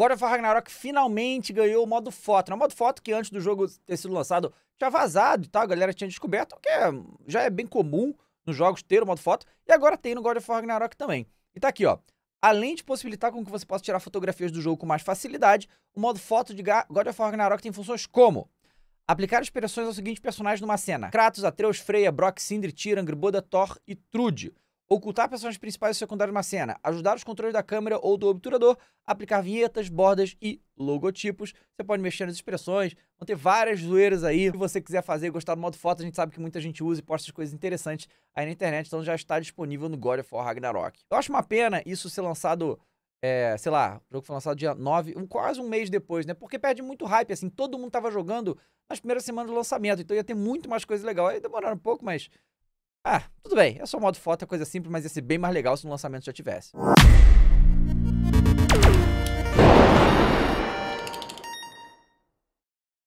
God of War Ragnarok finalmente ganhou o modo foto. Né? O modo foto que antes do jogo ter sido lançado tinha vazado e tal, a galera tinha descoberto, O que é, já é bem comum nos jogos ter o modo foto, e agora tem no God of War Ragnarok também. E tá aqui, ó. Além de possibilitar com que você possa tirar fotografias do jogo com mais facilidade, o modo foto de God of War Ragnarok tem funções como aplicar expressões aos seguintes personagens numa cena: Kratos, Atreus, Freya, Brock, Sindri, Tyrion, Gruboda, Thor e Trude ocultar personagens principais e secundários de uma cena, ajudar os controles da câmera ou do obturador, aplicar vinhetas, bordas e logotipos. Você pode mexer nas expressões, vão ter várias zoeiras aí. Se você quiser fazer e gostar do modo foto, a gente sabe que muita gente usa e posta coisas interessantes aí na internet, então já está disponível no God of War Ragnarok. Eu acho uma pena isso ser lançado é, sei lá, o jogo foi lançado dia 9, um, quase um mês depois, né? Porque perde muito hype, assim, todo mundo tava jogando nas primeiras semanas do lançamento, então ia ter muito mais coisa legal. Aí demoraram um pouco, mas ah, tudo bem, é só modo foto, é coisa simples, mas ia ser bem mais legal se no lançamento já tivesse.